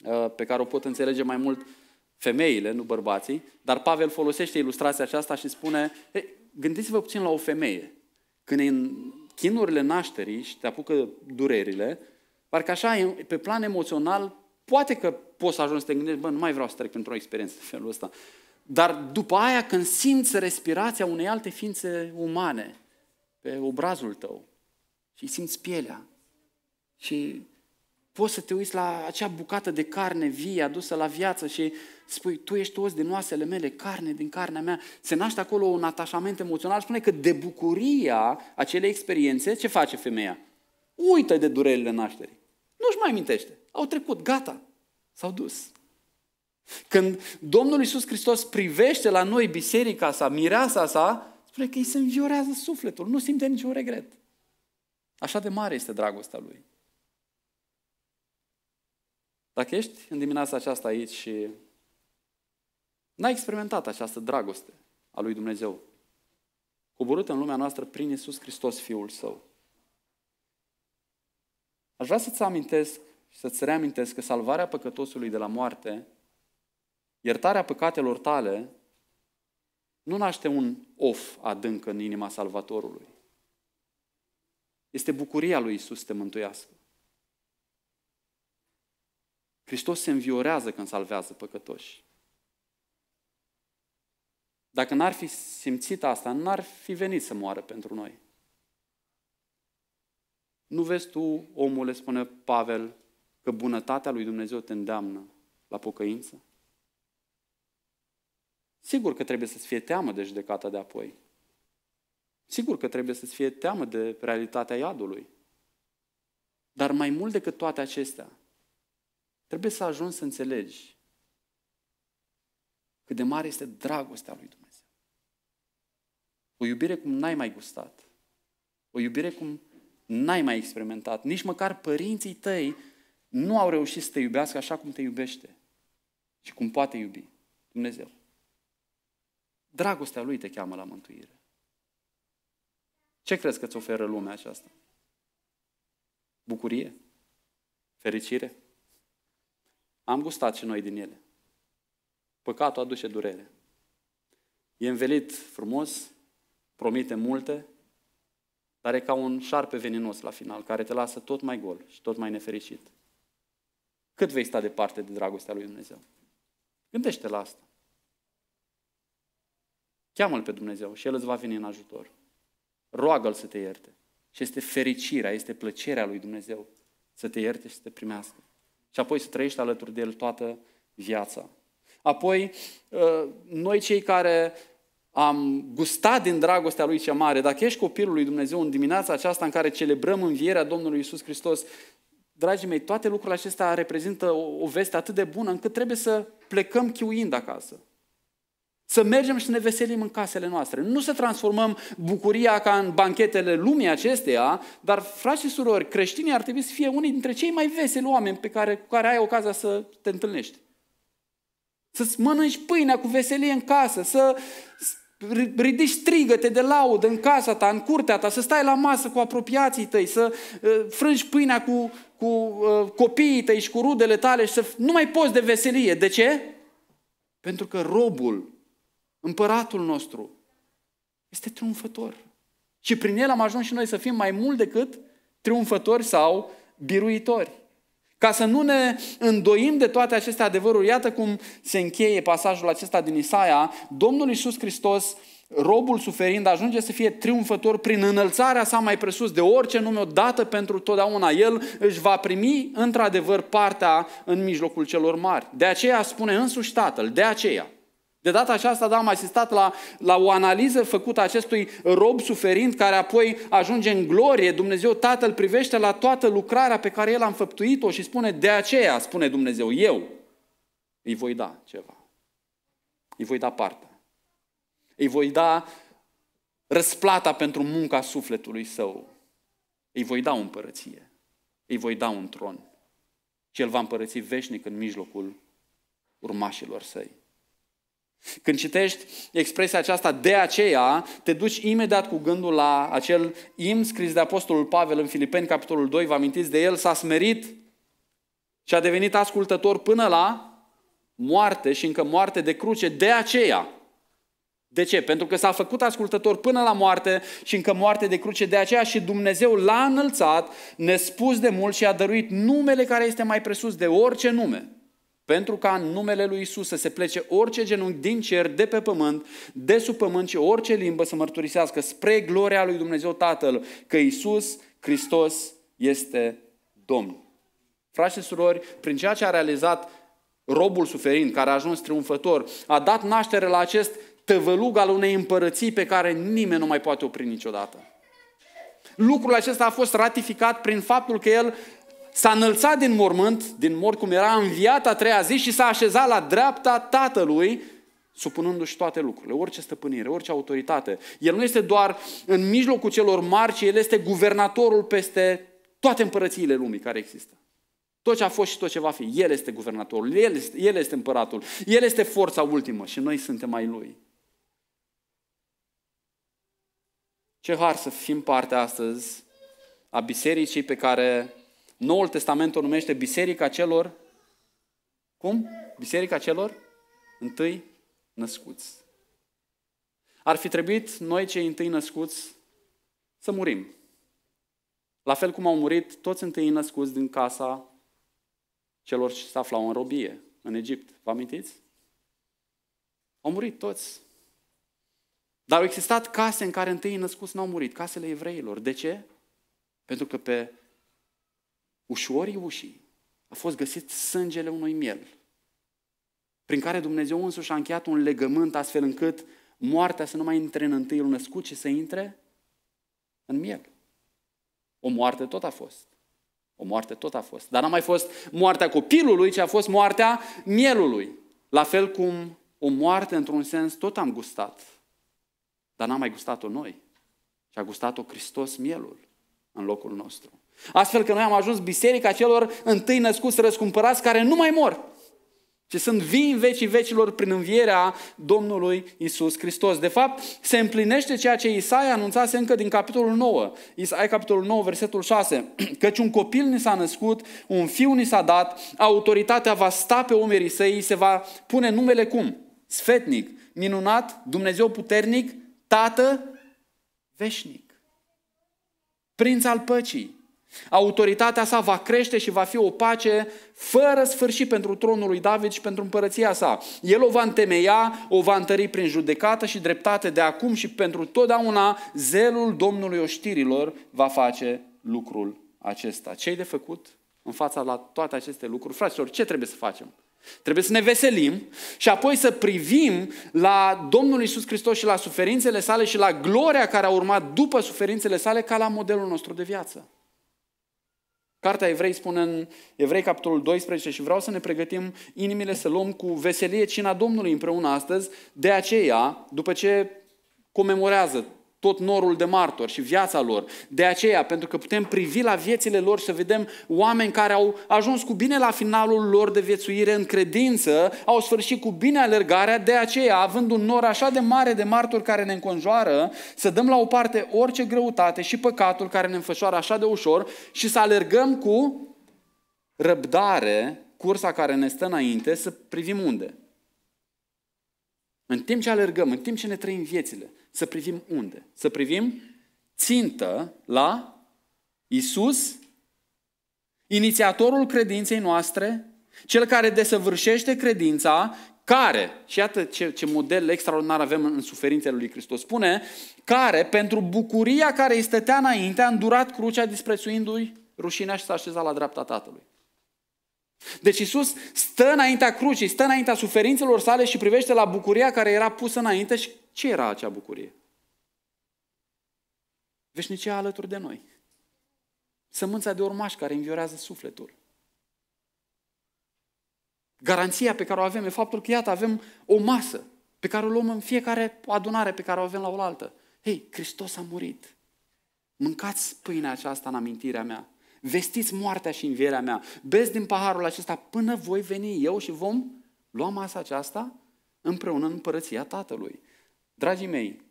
ă, pe care o pot înțelege mai mult femeile, nu bărbații, dar Pavel folosește ilustrația aceasta și spune, gândiți-vă puțin la o femeie. Când e în chinurile nașterii și te apucă durerile, parcă așa, pe plan emoțional, poate că poți să ajungi să te gândești, bă, nu mai vreau să trec pentru o experiență de felul ăsta. Dar după aia, când simți respirația unei alte ființe umane pe obrazul tău și simți pielea și Poți să te uiți la acea bucată de carne vie, adusă la viață și spui, tu ești os din oasele mele, carne din carnea mea. Se naște acolo un atașament emoțional. Spune că de bucuria acelei experiențe, ce face femeia? Uită de durerile nașterii. Nu-și mai mintește. Au trecut, gata. S-au dus. Când Domnul Iisus Hristos privește la noi biserica sa, mireasa sa, spune că îi se înviorează sufletul, nu simte niciun regret. Așa de mare este dragostea lui. Dacă ești în dimineața aceasta aici și n-ai experimentat această dragoste a lui Dumnezeu, coborâtă în lumea noastră prin Isus Hristos, Fiul Său, aș vrea să-ți amintesc și să-ți reamintesc că salvarea păcătosului de la moarte, iertarea păcatelor tale, nu naște un of adânc în inima Salvatorului. Este bucuria lui Isus să te mântuiască. Hristos se înviorează când salvează păcătoși. Dacă n-ar fi simțit asta, n-ar fi venit să moară pentru noi. Nu vezi tu, omule, spune Pavel, că bunătatea lui Dumnezeu te îndeamnă la pocăință? Sigur că trebuie să-ți fie teamă de judecata de apoi. Sigur că trebuie să-ți fie teamă de realitatea iadului. Dar mai mult decât toate acestea, Trebuie să ajungi să înțelegi cât de mare este dragostea lui Dumnezeu. O iubire cum n-ai mai gustat. O iubire cum n-ai mai experimentat. Nici măcar părinții tăi nu au reușit să te iubească așa cum te iubește și cum poate iubi Dumnezeu. Dragostea Lui te cheamă la mântuire. Ce crezi că îți oferă lumea aceasta? Bucurie? Fericire? Am gustat și noi din ele. Păcatul aduce durere. E învelit frumos, promite multe, dar e ca un șarpe veninos la final, care te lasă tot mai gol și tot mai nefericit. Cât vei sta departe de dragostea lui Dumnezeu? Gândește la asta. Cheamă-L pe Dumnezeu și El îți va veni în ajutor. Roagă-L să te ierte. Și este fericirea, este plăcerea lui Dumnezeu să te ierte și să te primească și apoi să trăiești alături de El toată viața. Apoi, ă, noi cei care am gustat din dragostea Lui cea mare, dacă ești copilul Lui Dumnezeu în dimineața aceasta în care celebrăm învierea Domnului Isus Hristos, dragii mei, toate lucrurile acestea reprezintă o, veste atât de bună încât trebuie să plecăm chiuind acasă. Să mergem și să ne veselim în casele noastre. Nu să transformăm bucuria ca în banchetele lumii acesteia, dar, frați și surori, creștinii ar trebui să fie unii dintre cei mai veseli oameni pe care, cu care ai ocazia să te întâlnești. Să-ți mănânci pâinea cu veselie în casă, să ridici strigăte de laudă în casa ta, în curtea ta, să stai la masă cu apropiații tăi, să uh, frângi pâinea cu, cu uh, copiii tăi și cu rudele tale și să nu mai poți de veselie. De ce? Pentru că robul împăratul nostru, este triumfător. Și prin el am ajuns și noi să fim mai mult decât triumfători sau biruitori. Ca să nu ne îndoim de toate aceste adevăruri, iată cum se încheie pasajul acesta din Isaia, Domnul Iisus Hristos, robul suferind, ajunge să fie triumfător prin înălțarea sa mai presus de orice nume odată pentru totdeauna. El își va primi într-adevăr partea în mijlocul celor mari. De aceea spune însuși Tatăl, de aceea. De data aceasta, da, am asistat la, la o analiză făcută acestui rob suferind, care apoi ajunge în glorie. Dumnezeu Tatăl privește la toată lucrarea pe care El a înfăptuit-o și spune, de aceea, spune Dumnezeu, eu îi voi da ceva. Îi voi da parte. Îi voi da răsplata pentru munca sufletului său. Îi voi da o împărăție. Îi voi da un tron. Și el va împărăți veșnic în mijlocul urmașilor săi. Când citești expresia aceasta, de aceea, te duci imediat cu gândul la acel im scris de Apostolul Pavel în Filipeni, capitolul 2, vă amintiți de el, s-a smerit și a devenit ascultător până la moarte și încă moarte de cruce, de aceea. De ce? Pentru că s-a făcut ascultător până la moarte și încă moarte de cruce, de aceea și Dumnezeu l-a înălțat nespus de mult și a dăruit numele care este mai presus de orice nume pentru ca în numele lui Isus să se plece orice genunchi din cer, de pe pământ, de sub pământ și orice limbă să mărturisească spre gloria lui Dumnezeu Tatăl că Isus Hristos este Domn. Frați și surori, prin ceea ce a realizat robul suferind, care a ajuns triumfător, a dat naștere la acest tăvălug al unei împărății pe care nimeni nu mai poate opri niciodată. Lucrul acesta a fost ratificat prin faptul că el s-a înălțat din mormânt, din mor cum era înviat a treia zi și s-a așezat la dreapta Tatălui, supunându-și toate lucrurile, orice stăpânire, orice autoritate. El nu este doar în mijlocul celor mari, ci El este guvernatorul peste toate împărățiile lumii care există. Tot ce a fost și tot ce va fi. El este guvernatorul, El este, El este împăratul, El este forța ultimă și noi suntem ai Lui. Ce har să fim parte astăzi a bisericii pe care Noul Testament o numește Biserica celor, cum? Biserica celor întâi născuți. Ar fi trebuit noi cei întâi născuți să murim. La fel cum au murit toți întâi născuți din casa celor ce se aflau în robie, în Egipt. Vă amintiți? Au murit toți. Dar au existat case în care întâi născuți n-au murit, casele evreilor. De ce? Pentru că pe ușorii ușii, a fost găsit sângele unui miel, prin care Dumnezeu însuși a încheiat un legământ astfel încât moartea să nu mai intre în întâiul născut, ci să intre în miel. O moarte tot a fost. O moarte tot a fost. Dar n-a mai fost moartea copilului, ci a fost moartea mielului. La fel cum o moarte, într-un sens, tot am gustat. Dar n-am mai gustat-o noi. Și a gustat-o Hristos mielul în locul nostru. Astfel că noi am ajuns biserica celor întâi născuți răscumpărați care nu mai mor, ci sunt vii în vecii vecilor prin învierea Domnului Isus Hristos. De fapt, se împlinește ceea ce Isaia anunțase încă din capitolul 9, Isaia capitolul 9, versetul 6, căci un copil ni s-a născut, un fiu ni s-a dat, autoritatea va sta pe umerii săi, se va pune numele cum? Sfetnic, minunat, Dumnezeu puternic, Tată veșnic, Prinț al păcii, Autoritatea sa va crește și va fi o pace fără sfârșit pentru tronul lui David și pentru împărăția sa. El o va întemeia, o va întări prin judecată și dreptate de acum și pentru totdeauna zelul Domnului oștirilor va face lucrul acesta. Ce-i de făcut în fața la toate aceste lucruri? Fraților, ce trebuie să facem? Trebuie să ne veselim și apoi să privim la Domnul Isus Hristos și la suferințele sale și la gloria care a urmat după suferințele sale ca la modelul nostru de viață. Cartea Evrei spune în Evrei capitolul 12 și vreau să ne pregătim inimile să luăm cu veselie cina Domnului împreună astăzi. De aceea, după ce comemorează tot norul de martori și viața lor. De aceea, pentru că putem privi la viețile lor și să vedem oameni care au ajuns cu bine la finalul lor de viețuire în credință, au sfârșit cu bine alergarea, de aceea, având un nor așa de mare de martori care ne înconjoară, să dăm la o parte orice greutate și păcatul care ne înfășoară așa de ușor și să alergăm cu răbdare cursa care ne stă înainte, să privim unde? În timp ce alergăm, în timp ce ne trăim viețile, să privim unde? Să privim țintă la Isus, inițiatorul credinței noastre, cel care desăvârșește credința, care, și iată ce, ce model extraordinar avem în suferințele lui Hristos, spune, care pentru bucuria care îi stătea înainte a îndurat crucea disprețuindu-i rușinea și s-a așezat la dreapta Tatălui. Deci Isus stă înaintea crucii, stă înaintea suferințelor sale și privește la bucuria care era pusă înainte și ce era acea bucurie? Veșnicia alături de noi. Sămânța de urmași care înviorează sufletul. Garanția pe care o avem e faptul că, iată, avem o masă pe care o luăm în fiecare adunare pe care o avem la oaltă. Hei, Hristos a murit. Mâncați pâinea aceasta în amintirea mea. Vestiți moartea și învierea mea. Beți din paharul acesta până voi veni eu și vom lua masa aceasta împreună în părăția Tatălui. Dragii mei,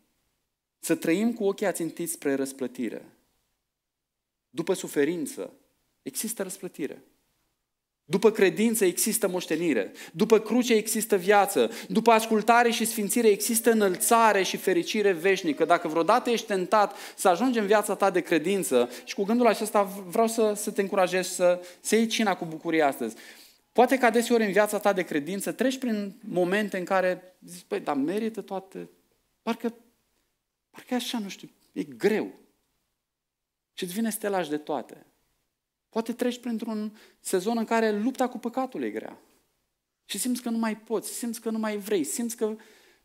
să trăim cu ochii ațintiți spre răsplătire. După suferință, există răsplătire. După credință există moștenire, după cruce există viață, după ascultare și sfințire există înălțare și fericire veșnică. Dacă vreodată ești tentat să ajungi în viața ta de credință și cu gândul acesta vreau să, să te încurajez să, să iei cina cu bucurie astăzi. Poate că adeseori în viața ta de credință treci prin momente în care zici, păi, dar merită toate, parcă, parcă așa, nu știu, e greu. Și îți vine stelaj de toate. Poate treci printr-un sezon în care lupta cu păcatul e grea. Și simți că nu mai poți, simți că nu mai vrei, simți că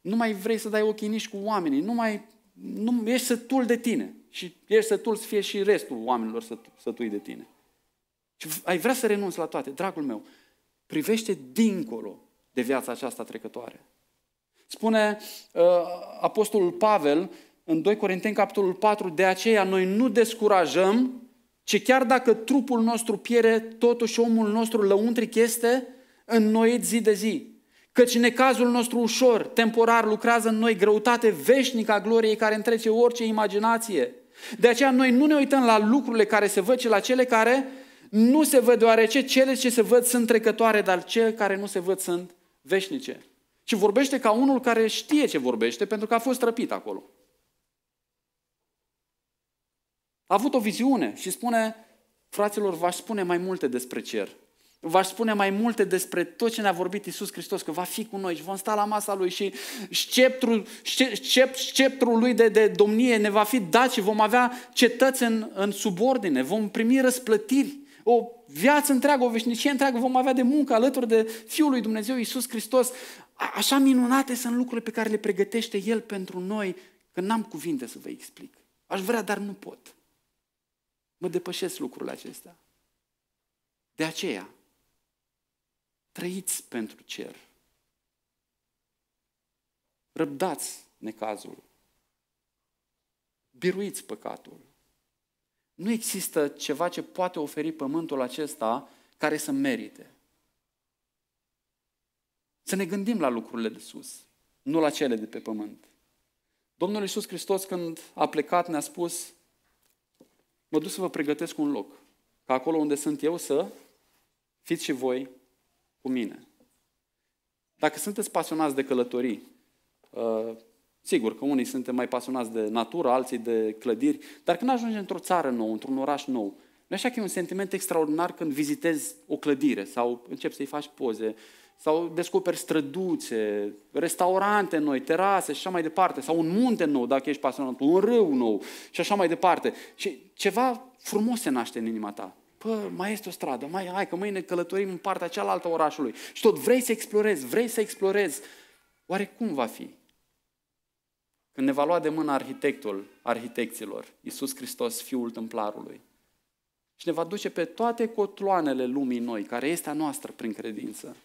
nu mai vrei să dai ochii nici cu oamenii, nu mai, nu, ești sătul de tine. Și ești sătul să fie și restul oamenilor să, sătui de tine. Și ai vrea să renunți la toate. Dragul meu, privește dincolo de viața aceasta trecătoare. Spune uh, Apostolul Pavel în 2 Corinteni capitolul 4, de aceea noi nu descurajăm ce chiar dacă trupul nostru piere, totuși omul nostru lăuntric este înnoit zi de zi. Căci necazul nostru ușor, temporar, lucrează în noi greutate veșnică a gloriei care întrece orice imaginație. De aceea noi nu ne uităm la lucrurile care se văd, ci la cele care nu se văd, deoarece cele ce se văd sunt trecătoare, dar cele care nu se văd sunt veșnice. Și vorbește ca unul care știe ce vorbește, pentru că a fost răpit acolo. A avut o viziune și spune, fraților, v-aș spune mai multe despre cer. V-aș spune mai multe despre tot ce ne-a vorbit Iisus Hristos, că va fi cu noi și vom sta la masa Lui și sceptrul, scept, sceptrul Lui de, de domnie ne va fi dat și vom avea cetăți în, în subordine, vom primi răsplătiri, o viață întreagă, o veșnicie întreagă vom avea de muncă alături de Fiul lui Dumnezeu Iisus Hristos. Așa minunate sunt lucrurile pe care le pregătește El pentru noi, că n-am cuvinte să vă explic. Aș vrea, dar nu pot. Mă depășesc lucrurile acesta. De aceea, trăiți pentru cer. Răbdați necazul. Biruiți păcatul. Nu există ceva ce poate oferi pământul acesta care să merite. Să ne gândim la lucrurile de sus, nu la cele de pe pământ. Domnul Iisus Hristos când a plecat ne-a spus mă duc să vă pregătesc un loc. Ca acolo unde sunt eu să fiți și voi cu mine. Dacă sunteți pasionați de călătorii, uh, sigur că unii suntem mai pasionați de natură, alții de clădiri, dar când ajungi într-o țară nouă, într-un oraș nou, nu așa că e un sentiment extraordinar când vizitezi o clădire sau începi să-i faci poze, sau descoperi străduțe, restaurante noi, terase și așa mai departe, sau un munte nou dacă ești pasionat, un râu nou și așa mai departe. Și ceva frumos se naște în inima ta. Pă, mai este o stradă, mai hai că mâine călătorim în partea cealaltă orașului. Și tot vrei să explorezi, vrei să explorezi. Oare cum va fi? Când ne va lua de mână arhitectul arhitecților, Iisus Hristos, Fiul Templarului, și ne va duce pe toate cotloanele lumii noi, care este a noastră prin credință,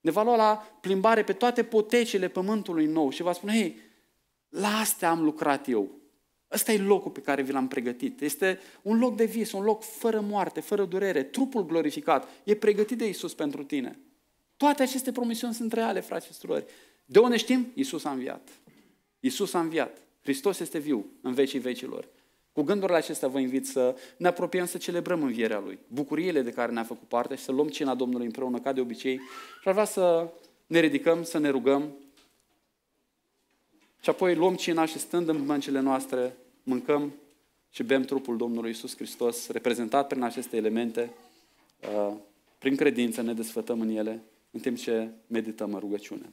ne va lua la plimbare pe toate potecile pământului nou și va spune, hei, la astea am lucrat eu. Ăsta e locul pe care vi l-am pregătit. Este un loc de vis, un loc fără moarte, fără durere, trupul glorificat. E pregătit de Isus pentru tine. Toate aceste promisiuni sunt reale, frați și surori. De unde știm? Isus a înviat. Isus a înviat. Hristos este viu în vecii vecilor. Cu gândurile acestea vă invit să ne apropiem să celebrăm învierea Lui, bucuriile de care ne-a făcut parte și să luăm cina Domnului împreună ca de obicei. Și ar vrea să ne ridicăm, să ne rugăm și apoi luăm cina și stând în mâncile noastre, mâncăm și bem trupul Domnului Isus Hristos, reprezentat prin aceste elemente, uh, prin credință ne desfătăm în ele, în timp ce medităm în rugăciune.